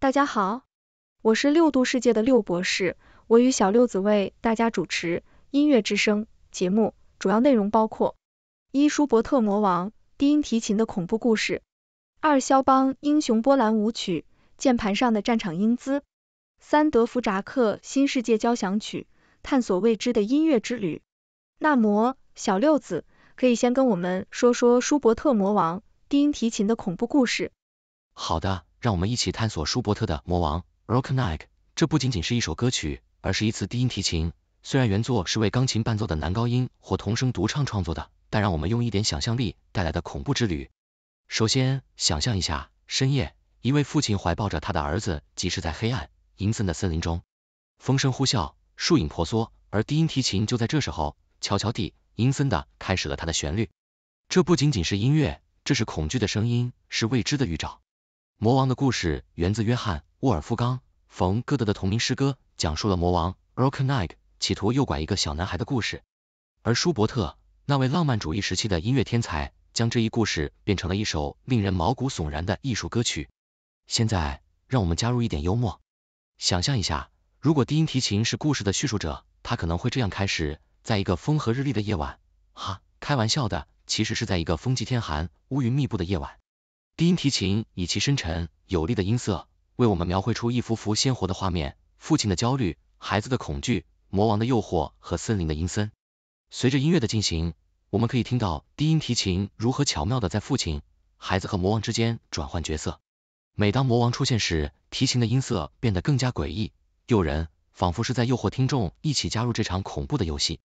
大家好，我是六度世界的六博士，我与小六子为大家主持音乐之声节目，主要内容包括：一、舒伯特魔王低音提琴的恐怖故事；二、肖邦英雄波兰舞曲键盘上的战场英姿；三、德弗扎克新世界交响曲探索未知的音乐之旅。那么，小六子，可以先跟我们说说舒伯特魔王低音提琴的恐怖故事。好的。让我们一起探索舒伯特的《魔王》（Rockenegg）。这不仅仅是一首歌曲，而是一次低音提琴。虽然原作是为钢琴伴奏的男高音或童声独唱创作的，但让我们用一点想象力带来的恐怖之旅。首先，想象一下深夜，一位父亲怀抱着他的儿子，即使在黑暗、阴森的森林中，风声呼啸，树影婆娑，而低音提琴就在这时候，悄悄地、阴森的开始了它的旋律。这不仅仅是音乐，这是恐惧的声音，是未知的预兆。魔王的故事源自约翰·沃尔夫冈·冯·歌德的同名诗歌，讲述了魔王 r o c k n i g 企图诱拐一个小男孩的故事。而舒伯特，那位浪漫主义时期的音乐天才，将这一故事变成了一首令人毛骨悚然的艺术歌曲。现在，让我们加入一点幽默，想象一下，如果低音提琴是故事的叙述者，他可能会这样开始：在一个风和日丽的夜晚，哈，开玩笑的，其实是在一个风急天寒、乌云密布的夜晚。低音提琴以其深沉有力的音色，为我们描绘出一幅幅鲜活的画面：父亲的焦虑、孩子的恐惧、魔王的诱惑和森林的阴森。随着音乐的进行，我们可以听到低音提琴如何巧妙的在父亲、孩子和魔王之间转换角色。每当魔王出现时，提琴的音色变得更加诡异、诱人，仿佛是在诱惑听众一起加入这场恐怖的游戏。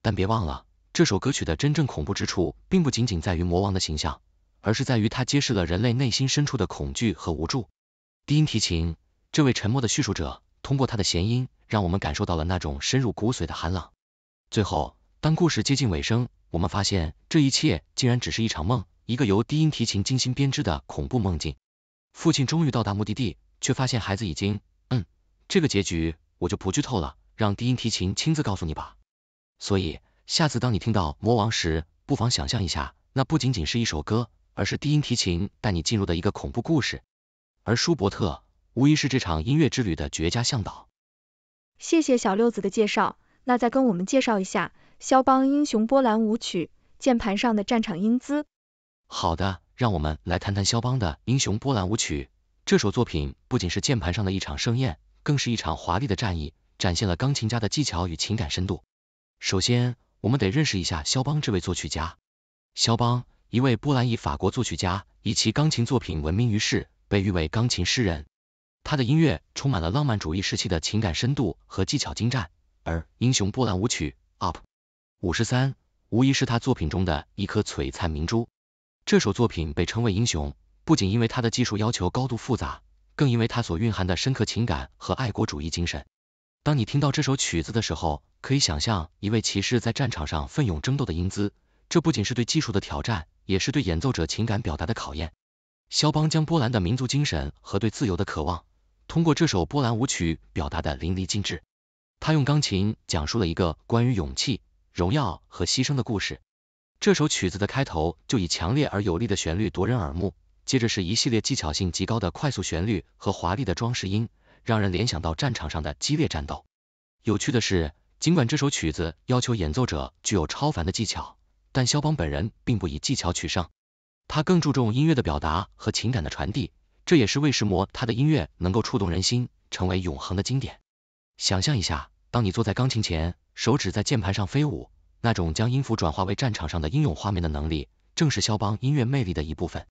但别忘了，这首歌曲的真正恐怖之处，并不仅仅在于魔王的形象。而是在于它揭示了人类内心深处的恐惧和无助。低音提琴，这位沉默的叙述者，通过他的弦音，让我们感受到了那种深入骨髓的寒冷。最后，当故事接近尾声，我们发现这一切竟然只是一场梦，一个由低音提琴精心编织的恐怖梦境。父亲终于到达目的地，却发现孩子已经……嗯，这个结局我就不剧透了，让低音提琴亲自告诉你吧。所以，下次当你听到《魔王》时，不妨想象一下，那不仅仅是一首歌。而是低音提琴带你进入的一个恐怖故事，而舒伯特无疑是这场音乐之旅的绝佳向导。谢谢小六子的介绍，那再跟我们介绍一下肖邦《英雄波兰舞曲》，键盘上的战场英姿。好的，让我们来谈谈肖邦的《英雄波兰舞曲》。这首作品不仅是键盘上的一场盛宴，更是一场华丽的战役，展现了钢琴家的技巧与情感深度。首先，我们得认识一下肖邦这位作曲家。肖邦。一位波兰裔法国作曲家以其钢琴作品闻名于世，被誉为“钢琴诗人”。他的音乐充满了浪漫主义时期的情感深度和技巧精湛，而《英雄波兰舞曲》u p 五十三无疑是他作品中的一颗璀璨明珠。这首作品被称为“英雄”，不仅因为它的技术要求高度复杂，更因为它所蕴含的深刻情感和爱国主义精神。当你听到这首曲子的时候，可以想象一位骑士在战场上奋勇争斗的英姿。这不仅是对技术的挑战，也是对演奏者情感表达的考验。肖邦将波兰的民族精神和对自由的渴望，通过这首波兰舞曲表达得淋漓尽致。他用钢琴讲述了一个关于勇气、荣耀和牺牲的故事。这首曲子的开头就以强烈而有力的旋律夺人耳目，接着是一系列技巧性极高的快速旋律和华丽的装饰音，让人联想到战场上的激烈战斗。有趣的是，尽管这首曲子要求演奏者具有超凡的技巧，但肖邦本人并不以技巧取胜，他更注重音乐的表达和情感的传递，这也是为什么他的音乐能够触动人心，成为永恒的经典。想象一下，当你坐在钢琴前，手指在键盘上飞舞，那种将音符转化为战场上的英勇画面的能力，正是肖邦音乐魅力的一部分。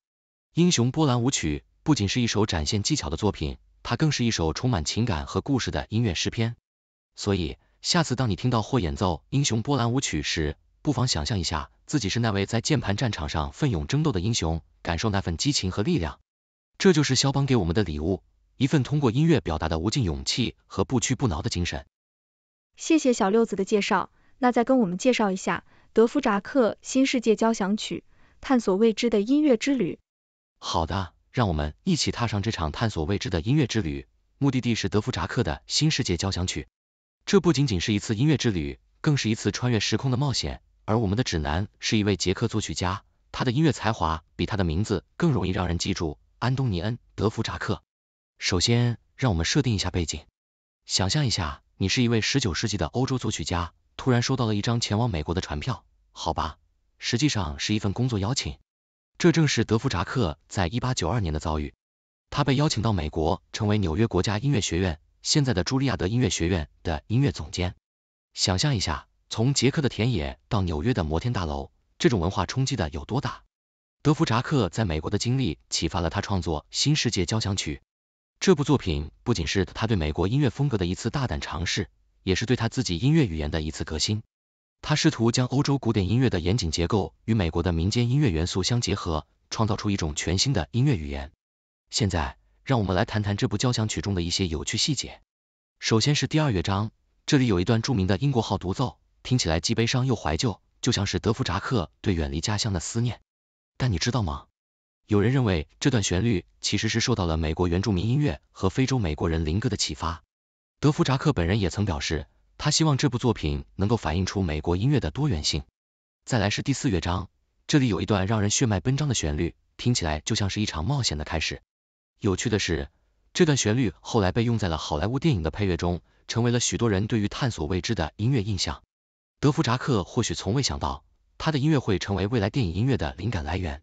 英雄波兰舞曲不仅是一首展现技巧的作品，它更是一首充满情感和故事的音乐诗篇。所以，下次当你听到或演奏英雄波兰舞曲时，不妨想象一下。自己是那位在键盘战场上奋勇争斗的英雄，感受那份激情和力量。这就是肖邦给我们的礼物，一份通过音乐表达的无尽勇气和不屈不挠的精神。谢谢小六子的介绍，那再跟我们介绍一下德夫扎克《新世界交响曲》，探索未知的音乐之旅。好的，让我们一起踏上这场探索未知的音乐之旅，目的地是德夫扎克的《新世界交响曲》。这不仅仅是一次音乐之旅，更是一次穿越时空的冒险。而我们的指南是一位捷克作曲家，他的音乐才华比他的名字更容易让人记住——安东尼恩·德弗扎克。首先，让我们设定一下背景，想象一下，你是一位19世纪的欧洲作曲家，突然收到了一张前往美国的船票，好吧，实际上是一份工作邀请。这正是德弗扎克在1892年的遭遇，他被邀请到美国，成为纽约国家音乐学院（现在的茱莉亚德音乐学院）的音乐总监。想象一下。从捷克的田野到纽约的摩天大楼，这种文化冲击的有多大？德弗扎克在美国的经历启发了他创作《新世界交响曲》。这部作品不仅是他对美国音乐风格的一次大胆尝试，也是对他自己音乐语言的一次革新。他试图将欧洲古典音乐的严谨结构与美国的民间音乐元素相结合，创造出一种全新的音乐语言。现在，让我们来谈谈这部交响曲中的一些有趣细节。首先是第二乐章，这里有一段著名的英国号独奏。听起来既悲伤又怀旧，就像是德弗扎克对远离家乡的思念。但你知道吗？有人认为这段旋律其实是受到了美国原住民音乐和非洲美国人灵歌的启发。德弗扎克本人也曾表示，他希望这部作品能够反映出美国音乐的多元性。再来是第四乐章，这里有一段让人血脉奔张的旋律，听起来就像是一场冒险的开始。有趣的是，这段旋律后来被用在了好莱坞电影的配乐中，成为了许多人对于探索未知的音乐印象。德弗扎克或许从未想到，他的音乐会成为未来电影音乐的灵感来源。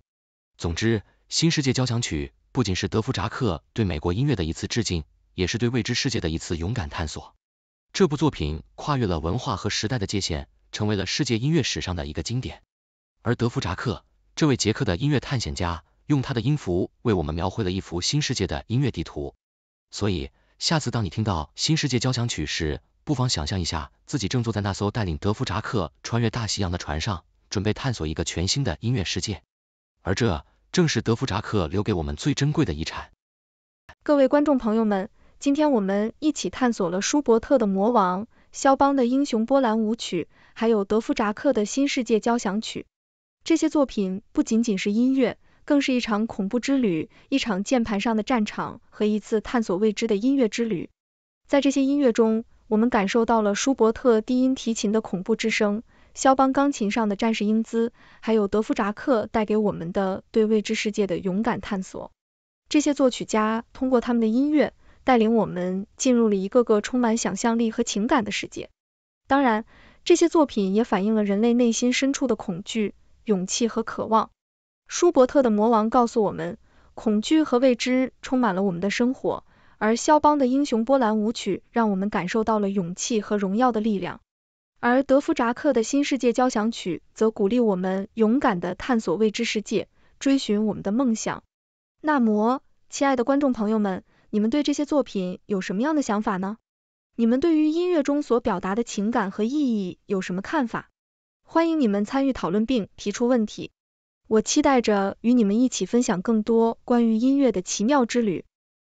总之，《新世界交响曲》不仅是德弗扎克对美国音乐的一次致敬，也是对未知世界的一次勇敢探索。这部作品跨越了文化和时代的界限，成为了世界音乐史上的一个经典。而德弗扎克这位捷克的音乐探险家，用他的音符为我们描绘了一幅新世界的音乐地图。所以，下次当你听到《新世界交响曲》时，不妨想象一下，自己正坐在那艘带领德夫扎克穿越大西洋的船上，准备探索一个全新的音乐世界。而这正是德夫扎克留给我们最珍贵的遗产。各位观众朋友们，今天我们一起探索了舒伯特的《魔王》，肖邦的《英雄波兰舞曲》，还有德夫扎克的《新世界交响曲》。这些作品不仅仅是音乐，更是一场恐怖之旅，一场键盘上的战场和一次探索未知的音乐之旅。在这些音乐中，我们感受到了舒伯特低音提琴的恐怖之声，肖邦钢琴上的战士英姿，还有德夫扎克带给我们的对未知世界的勇敢探索。这些作曲家通过他们的音乐，带领我们进入了一个个充满想象力和情感的世界。当然，这些作品也反映了人类内心深处的恐惧、勇气和渴望。舒伯特的《魔王》告诉我们，恐惧和未知充满了我们的生活。而肖邦的英雄波兰舞曲让我们感受到了勇气和荣耀的力量，而德夫扎克的新世界交响曲则鼓励我们勇敢地探索未知世界，追寻我们的梦想。那么，亲爱的观众朋友们，你们对这些作品有什么样的想法呢？你们对于音乐中所表达的情感和意义有什么看法？欢迎你们参与讨论并提出问题，我期待着与你们一起分享更多关于音乐的奇妙之旅。